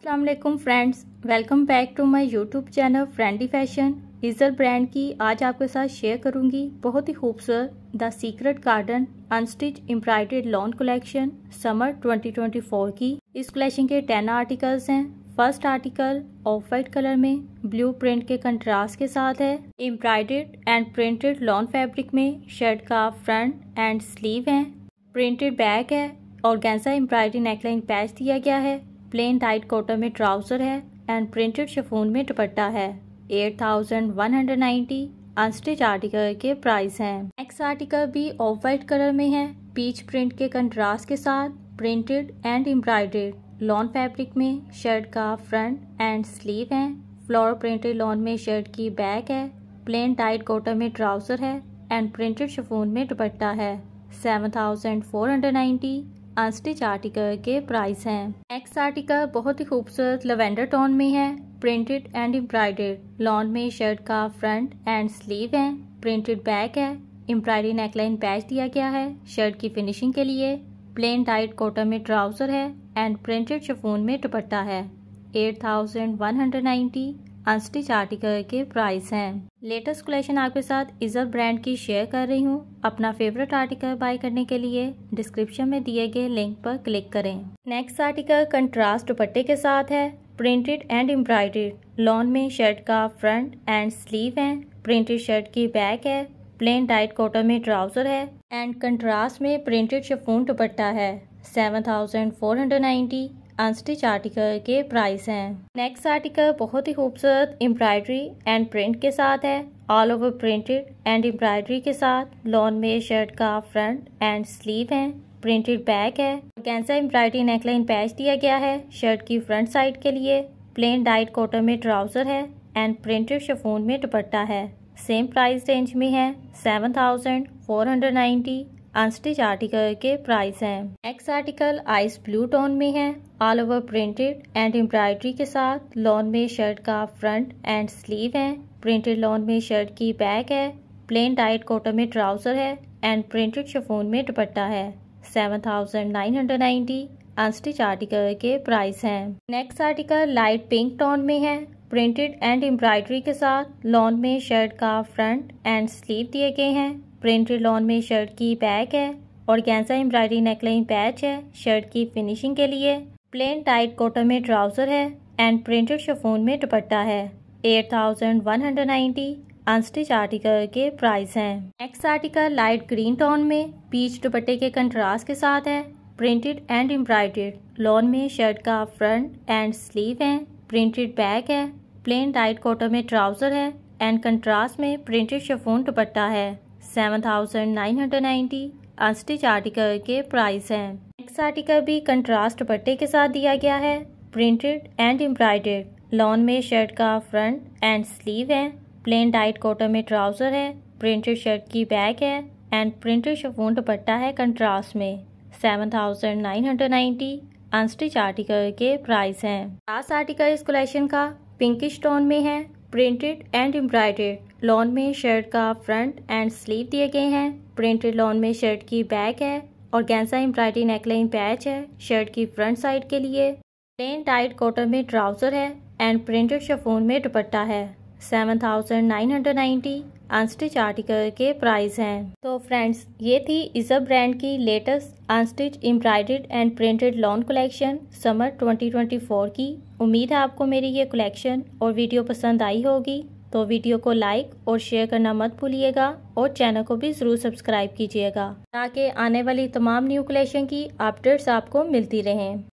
अस्सलाम वालेकुम friends welcome back to my YouTube channel friends fashion इजल ब्रांड की आज आपके साथ शेयर करूंगी बहुत ही खूबसूरत the secret garden unstitched embroidered lawn collection summer 2024 की इस कलेक्शन के टेन आर्टिकल्स हैं first article off white colour में ब्लू प्रिंट के कंट्रास्ट के साथ है embroidered and printed lawn fabric में शर्ट का फ्रंट एंड स्लीव है प्रिंटेड बैग है और गैंसा एम्ब्रॉयडरी नेकलाइन पैच दिया गया है प्लेन टाइट कॉटन में ट्राउज़र है एंड प्रिंटेड शफून में दुपट्टा है eight thousand one hundred ninety unstitched article के प्राइस हैं नेक्स्ट आर्टिकल भी ऑफ वाइट कलर में है पीच प्रिंट के कंट्रास्ट के साथ printed and embroidered lawn fabric में शर्ट का फ्रंट एंड स्लीव है फ्लोर प्रिंटेड लॉन में शर्ट की बैक है प्लेन टाइट कॉटन में ट्राउज़र है एंड प्रिंटेड शफून में दुपट्टा है seven thousand four hundred ninety unstitched article के प्राइस हैं नेक्स्ट आर्टिकल बहुत ही खूबसूरत लवेंडर टोन में है प्रिंटेड एंड एम्ब्रॉयडर्ड लॉन में शर्ट का फ्रंट एंड स्लीव है प्रिंटेड बैक है एम्ब्रॉयडरी नेकलाइन पैच दिया गया है शर्ट की फिनिशिंग के लिए प्लेन टाइट कॉटन में ट्राउजर है एंड प्रिंटेड शफून में दुपट्टा है eight thousand one hundred ninety unstitched article के प्राइस हैं लेटेस्ट कलेक्शन आपके साथ इजर ब्रांड की शेयर कर रही हूँ अपना फेवरेट आर्टिकल बाय करने के लिए डिस्क्रिप्शन में दिए गए लिंक पर क्लिक करें नेक्स्ट आर्टिकल कंट्रास्ट दुपट्टे के साथ है प्रिंटेड एंड एम्ब्रॉयडेड लॉन में शर्ट का फ्रंट एंड स्लीव है प्रिंटेड शर्ट की बैक है प्लेन डाइट कॉटन में ट्राउजर है एंड कंट्रास्ट में प्रिंटेड शफून दुपट्टा है seven thousand four hundred ninety unstitched article के प्राइस हैं नेक्स्ट आर्टिकल बहुत ही खूबसूरत एम्ब्रॉयडरी एंड प्रिंट के साथ है all over printed and embroidery के साथ लॉन में शर्ट का फ्रंट एंड स्लीव है प्रिंटेड बैक है कैंसर एम्ब्रॉयडरी नेकलाइन पैच दिया गया है शर्ट की फ्रंट साइड के लिए प्लेन डाइट कॉटन में ट्राउजर है एंड प्रिंटेड शफोन में दुपट्टा है सेम प्राइस रेंज में है seven thousand four hundred ninety unstitched article के प्राइस हैं next article ice blue tone में है all over printed and embroidery के साथ लॉन में शर्ट का फ्रंट एंड स्लीव है प्रिंटेड लॉन में शर्ट की बैक है प्लेन टाइट कोटन में ट्राउजर है एंड प्रिंटेड शफोन में दुपट्टा है seven thousand nine hundred ninety unstitched article के प्राइस हैं next article light pink tone में है प्रिंटेड एंड एम्ब्रॉयडरी के साथ लॉन में शर्ट का फ्रंट एंड स्लीव दिए गए हैं प्रिंटेड लॉन में शर्ट की बैक है और गैंसा एम्ब्रॉयडरी नेकलाइन पैच है शर्ट की फिनिशिंग के लिए प्लेन टाइट कॉटन में ट्राउज़र है एंड प्रिंटेड शफोन में दुपट्टा है eight thousand one hundred ninety unstitched article के प्राइस हैं next article light green tone में पीच दुपट्टे के कंट्रास्ट के साथ है प्रिंटेड एंड एम्ब्रॉयडेड लॉन में शर्ट का फ्रंट एंड स्लीव है प्रिंटेड बैक है प्लेन टाइट कॉटन में ट्राउज़र है एंड कंट्रास्ट में प्रिंटेड शफोन दुपट्टा है seven thousand nine hundred ninety article के प्राइस हैं नेक्स्ट आर्टिकल भी कंट्रास्ट पट्टे के साथ दिया गया है प्रिंटेड एंड एम्ब्रॉयडेड लॉन में शर्ट का फ्रंट एंड स्लीव है प्लेन डाइट कॉटन में ट्राउजर है प्रिंटेड शर्ट की बैक है एंड प्रिंटेड शफून दुपट्टा है कंट्रास्ट में seven thousand nine hundred ninety unstitched article के प्राइस हैं लास्ट आर्टिकल इस कलेक्शन का पिंकिश टोन में है प्रिंटेड एंड एम्ब्रॉयडेड लॉन में शर्ट का फ्रंट एंड स्लीव दिए गए हैं प्रिंटेड लॉन में शर्ट की बैक है और गैंसा एम्ब्रॉयडरी नेकलाइन पैच है शर्ट की फ्रंट साइड के लिए प्लेन टाइट कॉटन में ट्राउजर है एंड प्रिंटेड शफोन में दुपट्टा है seven thousand nine hundred ninety unstitched article के प्राइस हैं तो फ्रेंड्स ये थी इजब ब्रांड की latest unstitched embroidered and printed lawn collection summer 2024 की उम्मीद है आपको मेरी ये कलेक्शन और वीडियो पसंद आई होगी तो वीडियो को लाइक और शेयर करना मत भूलिएगा और चैनल को भी ज़रूर सब्सक्राइब कीजिएगा ताकि आने वाली तमाम न्यू कलेक्शन की अपडेट्स आपको मिलती रहें